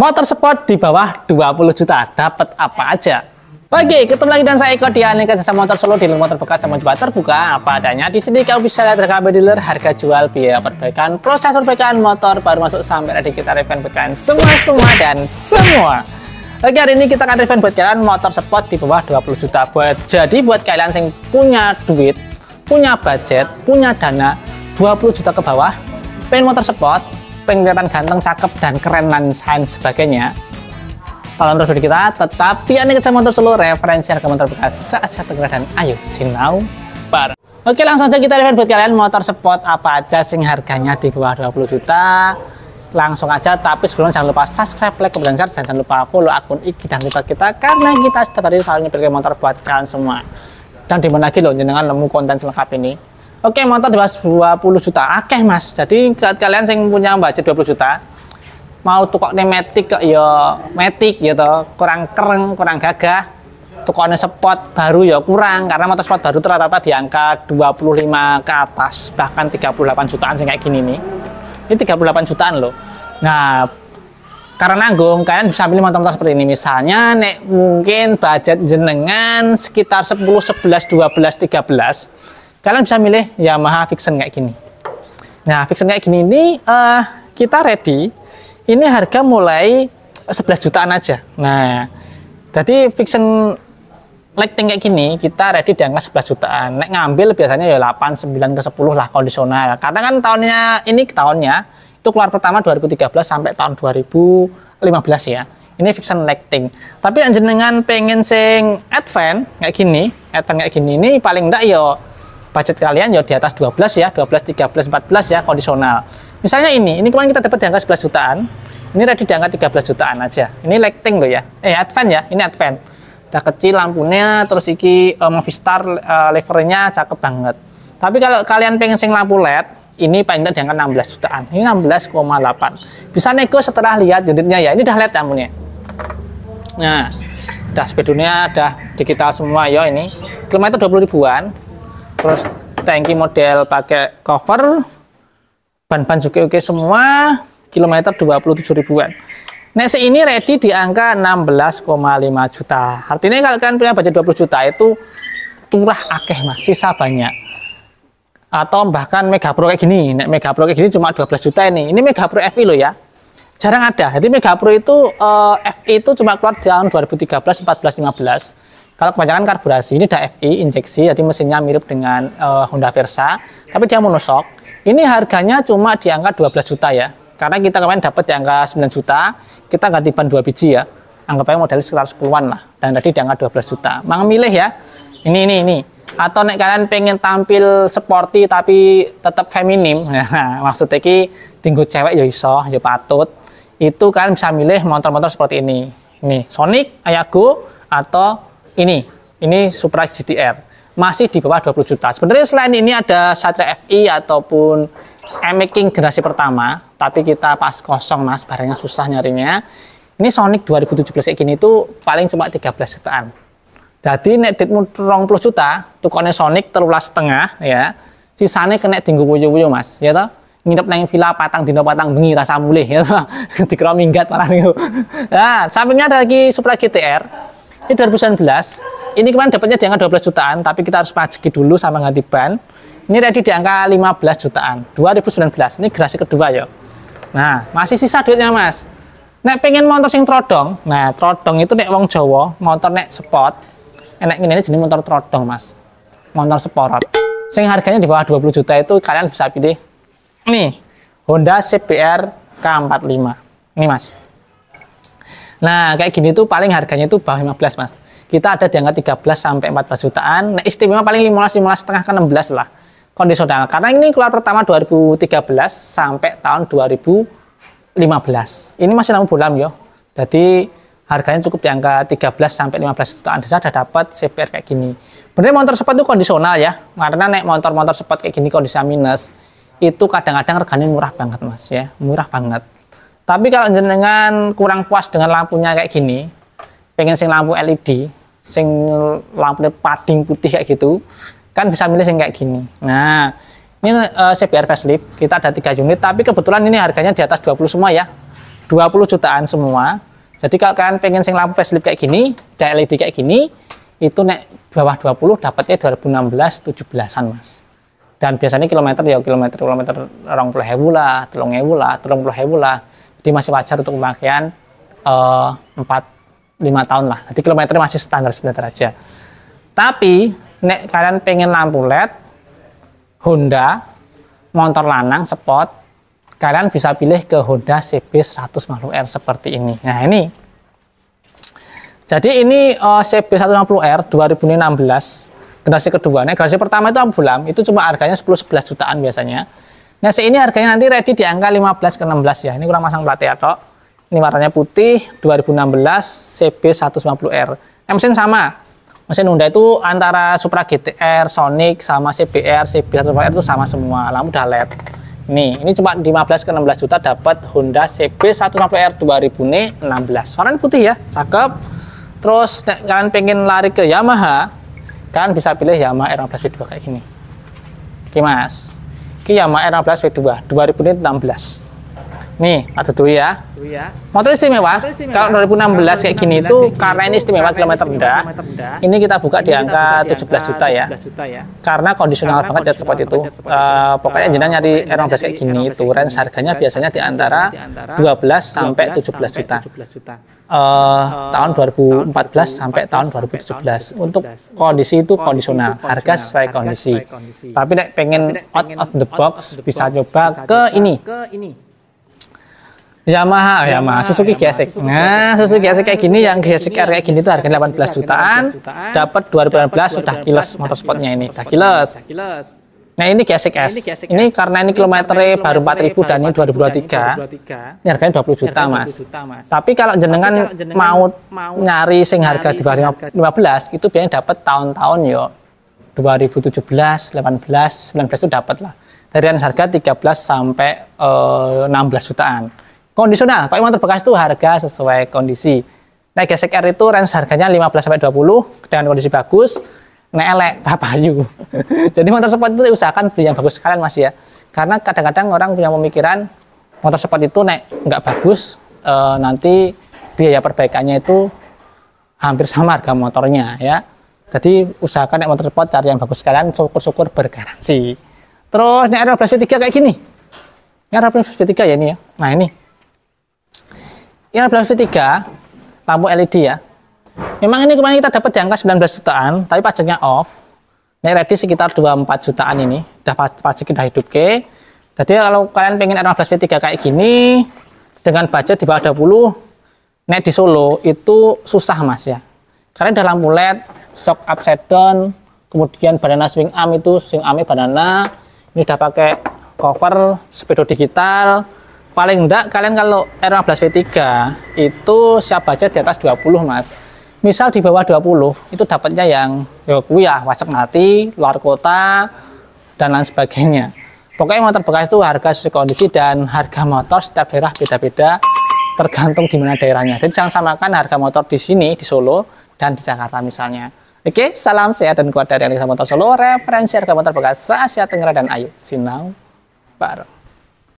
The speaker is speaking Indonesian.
motor sport di bawah 20 juta dapat apa aja Oke, ketemu lagi dan saya Eko di Aneka Jasa Motor Solo di motor bekas sama jumpa terbuka apa adanya. Di sini kamu bisa lihat rekam dealer, harga jual, biaya perbaikan, proses perbaikan motor baru masuk sampai ada kita revan perbaikan semua semua dan semua. Oke hari ini kita akan review buat kalian motor sport di bawah 20 juta buat jadi buat kalian yang punya duit punya budget punya dana 20 juta ke bawah pengen motor sport pengen kelihatan ganteng, cakep, dan keren, dan lain sebagainya, kalau untuk video kita, tetap di Aneket sama Motor Solo, referensi harga motor bekas, saat tegera dan ayo sinau bareng. Oke, langsung aja kita lihat buat kalian motor sport apa aja sing harganya di bawah 20 juta. Langsung aja, tapi sebelumnya jangan lupa subscribe, like, komentar, share, dan jangan lupa follow akun IG dan Twitter kita, karena kita setiap hari selalu nyepilkan motor buat kalian semua. Dan dimana lagi loh, jenengan nemu konten selengkap ini Oke, motor dibahas 20 juta. Oke, Mas. Jadi kalian yang punya budget 20 juta, mau tukoknya metik kok ya metik gitu kurang kereng kurang gagah tukoknya spot baru ya kurang karena motor spot baru rata-rata di angka 25 ke atas bahkan 38 jutaan sih kayak gini nih ini 38 jutaan loh nah karena nanggung kalian bisa pilih motor-motor seperti ini misalnya nek mungkin budget jenengan sekitar 10 11 12 13 kalian bisa milih Yamaha Vixen kayak gini. Nah, Vixen kayak gini ini uh, kita ready. Ini harga mulai 11 jutaan aja. Nah, jadi Vixen lighting kayak gini kita ready di angka 11 jutaan. Nek ngambil biasanya ya 8, 9 ke 10 lah kondisional. Karena kan tahunnya ini tahunnya itu keluar pertama 2013 sampai tahun 2015 ya. Ini Vixion lighting. Tapi jenengan pengen sing advance kayak gini, advance kayak gini ini paling enggak ya budget kalian ya di atas 12 ya, 12, 13, 14 ya kondisional. Misalnya ini, ini kemarin kita dapat di angka 11 jutaan. Ini tadi di angka 13 jutaan aja. Ini lighting loh ya. Eh advance ya, ini advance. Udah kecil lampunya, terus iki um, Movistar uh, levernya cakep banget. Tapi kalau kalian pengen sing lampu LED, ini paling tidak di angka 16 jutaan. Ini 16,8. Bisa nego setelah lihat unitnya ya. Ini udah LED lampunya. Nah, udah speedunya udah digital semua ya ini. Kilometer 20 ribuan, terus tangki model pakai cover ban-ban juga oke semua kilometer 27 ribuan Nah, ini ready di angka 16,5 juta. Artinya kalau kalian punya budget 20 juta itu turah akeh mas, sisa banyak. Atau bahkan Mega Pro kayak gini, nek Mega Pro kayak gini cuma 12 juta ini. Ini Mega Pro FI lo ya. Jarang ada. Jadi Mega Pro itu uh, eh, FI itu cuma keluar di tahun 2013, 14, 15. Kalau kebanyakan karburasi ini FI injeksi, jadi mesinnya mirip dengan uh, Honda Versa, tapi dia monosok. Ini harganya cuma di angka 12 juta ya. Karena kita kemarin dapat di angka 9 juta, kita ganti ban 2 biji ya. Anggapnya aja modalnya sekitar 10-an lah. Dan tadi di angka 12 juta. Mang milih ya. Ini ini ini. Atau nek kalian pengen tampil sporty tapi tetap feminim. Nah, maksudnya ki tinggu cewek ya iso, ya patut. Itu kalian bisa milih motor-motor seperti ini. Nih, Sonic, Ayago, atau ini ini Supra GTR masih di bawah 20 juta. Sebenarnya selain ini ada Satria FI ataupun M-Making generasi pertama, tapi kita pas kosong mas, barangnya susah nyarinya. Ini Sonic 2017 kayak gini itu paling cuma 13 jutaan. Jadi nek ditmu puluh juta, tukangnya Sonic terulah setengah ya. Sisanya kena tinggu wuyu-wuyu mas, ya toh? nginep neng villa patang dino patang bengi rasa mulih ya toh? dikira minggat malah Nah, sampingnya ada lagi Supra GTR ini 2019, ini kemarin dapatnya di angka 12 jutaan, tapi kita harus pajeki dulu sama ganti ban. Ini ready di angka 15 jutaan, 2019. Ini gerasi kedua ya. Nah, masih sisa duitnya mas. Nek pengen motor sing trodong, nah trodong itu nek wong Jawa, motor nek sport, enak ini jadi motor trodong mas. Motor sport. Sing harganya di bawah 20 juta itu kalian bisa pilih. Nih, Honda CBR K45. Ini mas, Nah, kayak gini tuh paling harganya itu bawah 15, Mas. Kita ada di angka 13 sampai 14 jutaan. Nah, istimewa paling 15, 15 setengah ke 16 lah kondisional. Karena ini keluar pertama 2013 sampai tahun 2015. Ini masih namun bulan yo. Jadi harganya cukup di angka 13 sampai 15 jutaan desa sudah dapat CPR kayak gini. Benar motor sport itu kondisional ya. Karena naik motor-motor sport kayak gini kondisi minus itu kadang-kadang harganya murah banget Mas ya. Murah banget. Tapi kalau jenengan kurang puas dengan lampunya kayak gini, pengen sing lampu LED, sing lampu pading putih kayak gitu, kan bisa milih sing kayak gini. Nah, ini uh, eh, CBR facelift, kita ada tiga unit, tapi kebetulan ini harganya di atas 20 semua ya. 20 jutaan semua. Jadi kalau kalian pengen sing lampu facelift kayak gini, ada LED kayak gini, itu naik bawah 20 dapatnya 2016 17-an mas dan biasanya kilometer ya kilometer kilometer orang pulau lah telung ewu lah telung Pulau lah jadi masih wajar untuk pemakaian eh, empat lima tahun lah jadi kilometer masih standar standar aja tapi nek kalian pengen lampu led Honda motor lanang sport kalian bisa pilih ke Honda CB 150 R seperti ini nah ini jadi ini uh, CB 150R 2016 generasi nah, Generasi pertama itu ambulam, itu cuma harganya 10-11 jutaan biasanya. Nah, si ini harganya nanti ready di angka 15 ke 16 ya. Ini kurang masang plat ya, Tok. Ini warnanya putih 2016 CB 150R. Nah, mesin sama. Mesin Honda itu antara Supra GTR, Sonic sama CBR, CB 150R itu sama semua. Lampu udah LED. Nih, ini cuma 15 ke 16 juta dapat Honda CB 150R 2016. warna putih ya, cakep. Terus kalian pengen lari ke Yamaha, kan bisa pilih Yamaha R15 V2 kayak gini. Oke, Mas. Yamaha R16 V2 2016 Nih, ada tuh ya. ya. Motor istimewa. istimewa. Kalau 2016 kayak gini itu karena ini istimewa kilometer rendah. Ini kita buka di angka 17 ya. juta ya. Karena kondisional banget ya seperti ya, itu. Eh, pokoknya eh, jenang nyari R15 kayak gini itu range harganya biasanya di antara 12 sampai 17 juta. Uh, tahun 2014 sampai tahun 2017 untuk kondisi itu kondisional harga sesuai kondisi tapi pengen out of the box bisa coba ke ini Yamaha, Yamaha, Suzuki Gesek. Nah, Suzuki Gesek kayak gini, yang Gesek kayak gini itu harganya 18 jutaan, dapat 2018 sudah motor sportnya ini, sudah kilas. Nah ini Gesek S. Ini karena ini kilometernya baru 4000 dan ini 2023. Ini harganya 20 juta mas. Tapi kalau jenengan mau nyari sing harga di bawah 15 itu biasanya dapat tahun-tahun yo 2017, 18, 19 itu dapat lah. Dari harga 13 sampai uh, eh, 16 jutaan kondisional. Pak motor terbekas itu harga sesuai kondisi. Naik gesek R itu range harganya 15 sampai 20 dengan kondisi bagus. Naik elek papayu. Jadi motor sport itu usahakan beli yang bagus sekalian Mas ya. Karena kadang-kadang orang punya pemikiran motor sport itu naik nggak bagus e, nanti biaya perbaikannya itu hampir sama harga motornya ya. Jadi usahakan naik motor sport cari yang bagus sekalian syukur-syukur bergaransi. Terus naik R15 v kayak gini. Ini R15 ya ini ya. Nah ini ini v 3 lampu LED ya. Memang ini kemarin kita dapat di angka 19 jutaan, tapi pajaknya off. Ini ready sekitar 24 jutaan ini. Udah pajak kita hidup ke. Jadi kalau kalian pengen R15V3 kayak gini, dengan budget di bawah 20, net di Solo itu susah mas ya. Karena dalam lampu LED, shock upside down, kemudian banana swing arm itu swing armnya banana. Ini udah pakai cover, speedo digital, paling enggak kalian kalau R15 V3 itu siap budget di atas 20 mas misal di bawah 20 itu dapatnya yang ya ya wajib mati luar kota dan lain sebagainya pokoknya motor bekas itu harga sesuai kondisi dan harga motor setiap daerah beda-beda tergantung di mana daerahnya jadi jangan samakan harga motor di sini di Solo dan di Jakarta misalnya Oke, salam sehat dan kuat dari Alisa Motor Solo, referensi harga motor bekas asia Tenggara dan Ayu. Sinau, baru.